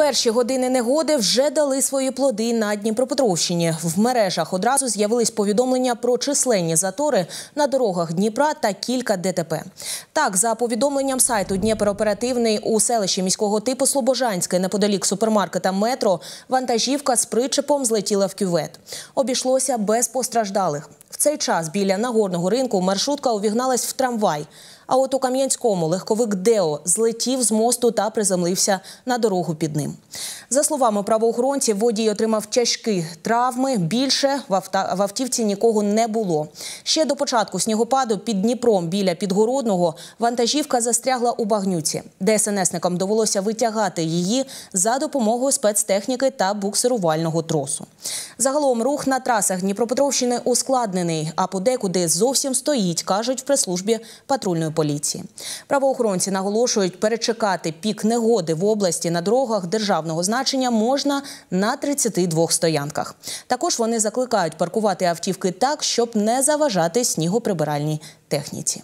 Перші години негоди вже дали свої плоди на Дніпропетровщині. В мережах одразу з'явились повідомлення про численні затори на дорогах Дніпра та кілька ДТП. Так, за повідомленням сайту Дніперооперативний у селищі міського типу Слобожанське неподалік супермаркета Метро вантажівка з причепом злетіла в кювет. Обійшлося без постраждалих цей час біля нагорного ринку маршрутка увігналась в трамвай. А от у Кам'янському легковик Део злетів з мосту та приземлився на дорогу під ним. За словами правоохоронців, водій отримав тяжкі травми. Більше в, авто, автівці нікого не було. Ще до початку снігопаду під Дніпром біля підгородного вантажівка застрягла у багнюці. ДСНСникам довелося витягати її за допомогою спецтехніки та буксирувального тросу. Загалом рух на трасах Дніпропетровщини ускладнений, а подекуди зовсім стоїть, кажуть в прес-службі патрульної поліції. Правоохоронці наголошують перечекати пік негоди в області на дорогах державного значення значення можна на 32 стоянках. Також вони закликають паркувати автівки так, щоб не заважати снігоприбиральній техніці.